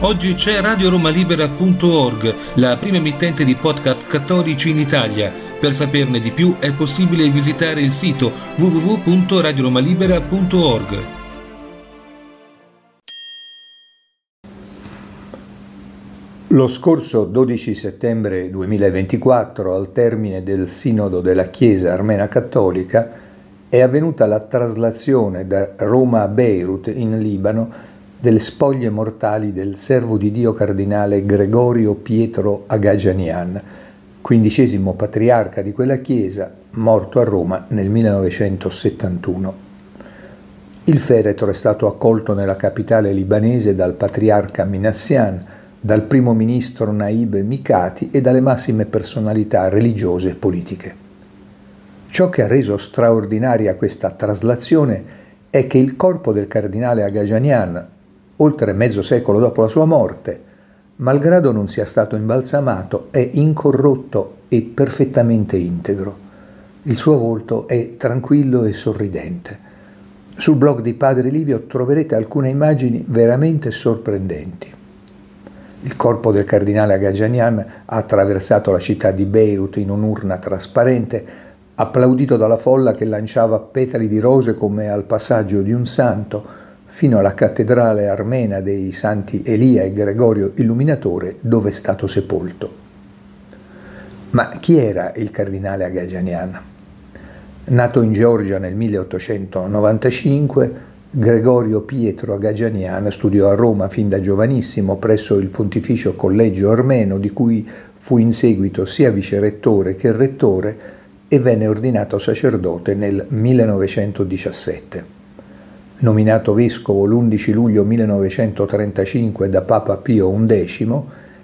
Oggi c'è radioromalibera.org, la prima emittente di podcast cattolici in Italia. Per saperne di più è possibile visitare il sito www.radioromalibera.org. Lo scorso 12 settembre 2024, al termine del Sinodo della Chiesa Armena Cattolica, è avvenuta la traslazione da Roma a Beirut, in Libano, delle spoglie mortali del servo di Dio cardinale Gregorio Pietro Agagianian, quindicesimo patriarca di quella chiesa, morto a Roma nel 1971. Il feretro è stato accolto nella capitale libanese dal patriarca Minassian, dal primo ministro Naib Mikati e dalle massime personalità religiose e politiche. Ciò che ha reso straordinaria questa traslazione è che il corpo del cardinale Agagianian, oltre mezzo secolo dopo la sua morte, malgrado non sia stato imbalsamato, è incorrotto e perfettamente integro. Il suo volto è tranquillo e sorridente. Sul blog di Padre Livio troverete alcune immagini veramente sorprendenti. Il corpo del cardinale Agagianian ha attraversato la città di Beirut in un'urna trasparente, applaudito dalla folla che lanciava petali di rose come al passaggio di un santo, fino alla cattedrale armena dei santi Elia e Gregorio Illuminatore dove è stato sepolto. Ma chi era il cardinale Agagianian? Nato in Georgia nel 1895, Gregorio Pietro Agagianian studiò a Roma fin da giovanissimo presso il Pontificio Collegio Armeno di cui fu in seguito sia vicerettore che rettore e venne ordinato sacerdote nel 1917. Nominato vescovo l'11 luglio 1935 da Papa Pio XI,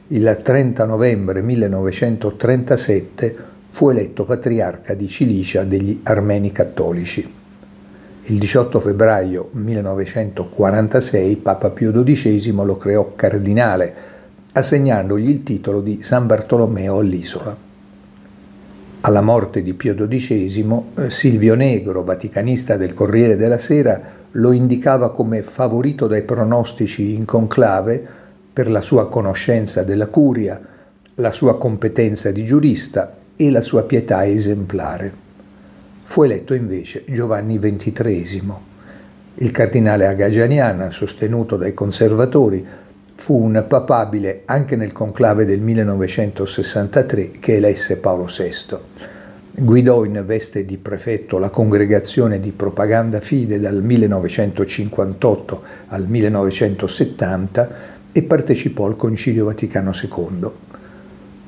il 30 novembre 1937 fu eletto patriarca di Cilicia degli armeni cattolici. Il 18 febbraio 1946 Papa Pio XII lo creò cardinale, assegnandogli il titolo di San Bartolomeo all'isola. Alla morte di Pio XII, eh, Silvio Negro, vaticanista del Corriere della Sera, lo indicava come favorito dai pronostici in conclave per la sua conoscenza della curia, la sua competenza di giurista e la sua pietà esemplare. Fu eletto invece Giovanni XXIII. Il cardinale Agagianiana, sostenuto dai conservatori, fu un papabile anche nel conclave del 1963 che elesse Paolo VI Guidò in veste di prefetto la congregazione di propaganda fide dal 1958 al 1970 e partecipò al Concilio Vaticano II.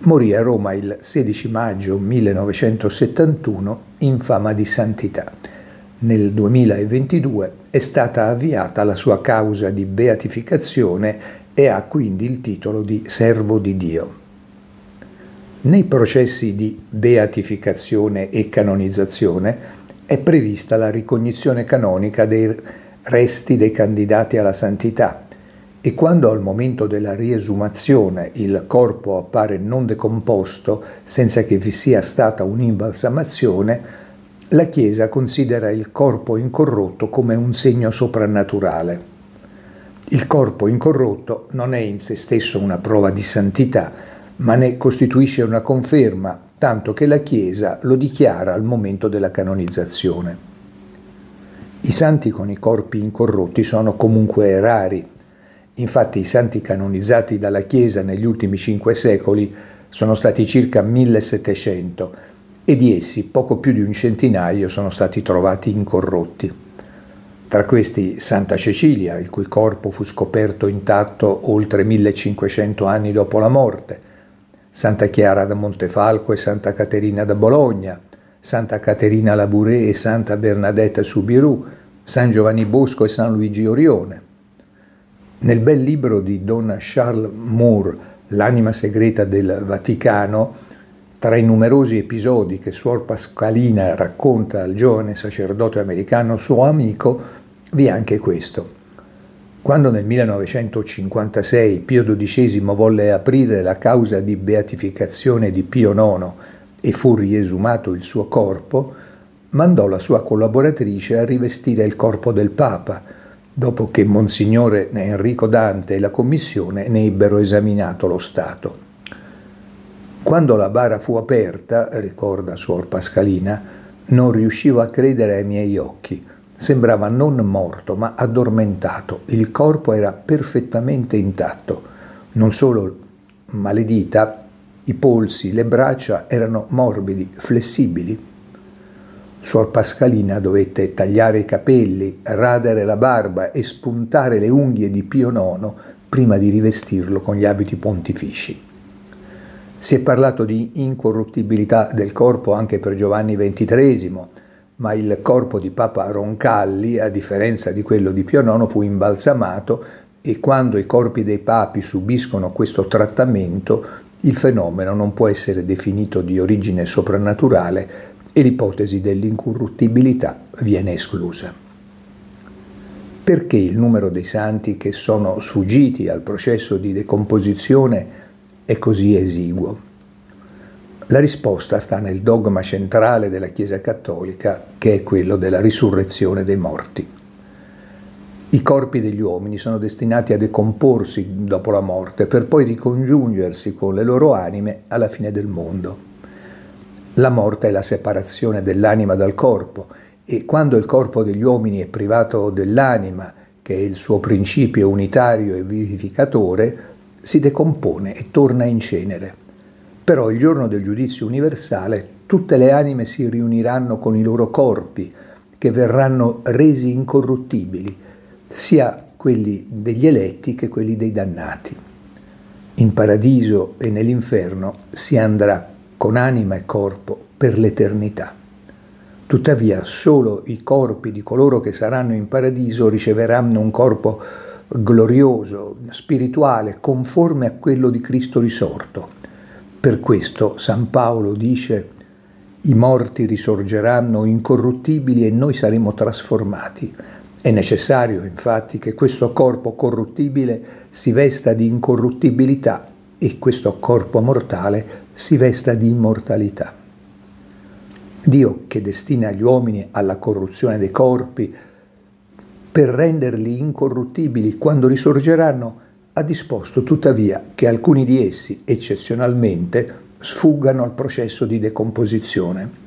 Morì a Roma il 16 maggio 1971 in fama di santità. Nel 2022 è stata avviata la sua causa di beatificazione e ha quindi il titolo di Servo di Dio. Nei processi di beatificazione e canonizzazione è prevista la ricognizione canonica dei resti dei candidati alla santità e quando al momento della riesumazione il corpo appare non decomposto senza che vi sia stata un'imbalsamazione, la Chiesa considera il corpo incorrotto come un segno soprannaturale. Il corpo incorrotto non è in se stesso una prova di santità, ma ne costituisce una conferma, tanto che la Chiesa lo dichiara al momento della canonizzazione. I santi con i corpi incorrotti sono comunque rari. Infatti i santi canonizzati dalla Chiesa negli ultimi cinque secoli sono stati circa 1700 e di essi poco più di un centinaio sono stati trovati incorrotti. Tra questi Santa Cecilia, il cui corpo fu scoperto intatto oltre 1500 anni dopo la morte, Santa Chiara da Montefalco e Santa Caterina da Bologna, Santa Caterina Labouré e Santa Bernadetta Subiru, San Giovanni Bosco e San Luigi Orione. Nel bel libro di Don Charles Moore, L'anima segreta del Vaticano, tra i numerosi episodi che Suor Pasqualina racconta al giovane sacerdote americano suo amico, vi è anche questo. Quando nel 1956 Pio XII volle aprire la causa di beatificazione di Pio IX e fu riesumato il suo corpo, mandò la sua collaboratrice a rivestire il corpo del Papa, dopo che Monsignore Enrico Dante e la Commissione ne ebbero esaminato lo stato. Quando la bara fu aperta, ricorda Suor Pascalina, non riuscivo a credere ai miei occhi. Sembrava non morto, ma addormentato. Il corpo era perfettamente intatto. Non solo, ma le dita, i polsi, le braccia erano morbidi, flessibili. Suor Pascalina dovette tagliare i capelli, radere la barba e spuntare le unghie di Pio IX prima di rivestirlo con gli abiti pontifici. Si è parlato di incorruttibilità del corpo anche per Giovanni XXIII, ma il corpo di Papa Roncalli, a differenza di quello di Pio IX, fu imbalsamato e quando i corpi dei papi subiscono questo trattamento, il fenomeno non può essere definito di origine soprannaturale e l'ipotesi dell'incorruttibilità viene esclusa. Perché il numero dei santi che sono sfuggiti al processo di decomposizione è così esiguo? La risposta sta nel dogma centrale della Chiesa cattolica, che è quello della risurrezione dei morti. I corpi degli uomini sono destinati a decomporsi dopo la morte per poi ricongiungersi con le loro anime alla fine del mondo. La morte è la separazione dell'anima dal corpo e quando il corpo degli uomini è privato dell'anima, che è il suo principio unitario e vivificatore, si decompone e torna in cenere. Però il giorno del giudizio universale tutte le anime si riuniranno con i loro corpi, che verranno resi incorruttibili, sia quelli degli eletti che quelli dei dannati. In paradiso e nell'inferno si andrà con anima e corpo per l'eternità. Tuttavia solo i corpi di coloro che saranno in paradiso riceveranno un corpo glorioso, spirituale, conforme a quello di Cristo risorto per questo San Paolo dice i morti risorgeranno incorruttibili e noi saremo trasformati. È necessario infatti che questo corpo corruttibile si vesta di incorruttibilità e questo corpo mortale si vesta di immortalità. Dio che destina gli uomini alla corruzione dei corpi per renderli incorruttibili quando risorgeranno, ha disposto tuttavia che alcuni di essi, eccezionalmente, sfuggano al processo di decomposizione.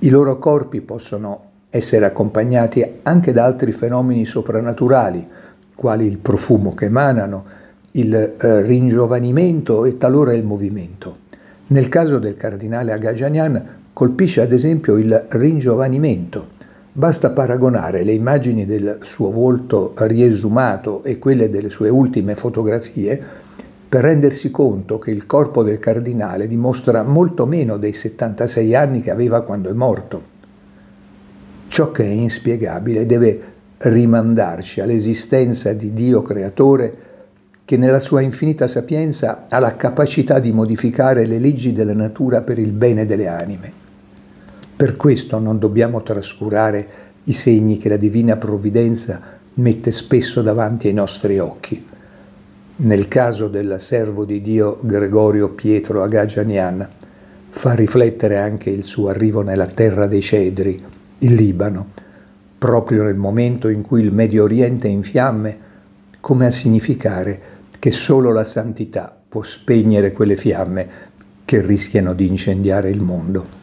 I loro corpi possono essere accompagnati anche da altri fenomeni soprannaturali, quali il profumo che emanano, il eh, ringiovanimento e talora il movimento. Nel caso del cardinale Agagianian colpisce ad esempio il ringiovanimento, Basta paragonare le immagini del suo volto riesumato e quelle delle sue ultime fotografie per rendersi conto che il corpo del cardinale dimostra molto meno dei 76 anni che aveva quando è morto. Ciò che è inspiegabile deve rimandarci all'esistenza di Dio creatore che nella sua infinita sapienza ha la capacità di modificare le leggi della natura per il bene delle anime. Per questo non dobbiamo trascurare i segni che la divina provvidenza mette spesso davanti ai nostri occhi. Nel caso del servo di Dio Gregorio Pietro Agagianian, fa riflettere anche il suo arrivo nella terra dei cedri, il Libano, proprio nel momento in cui il Medio Oriente è in fiamme, come a significare che solo la santità può spegnere quelle fiamme che rischiano di incendiare il mondo.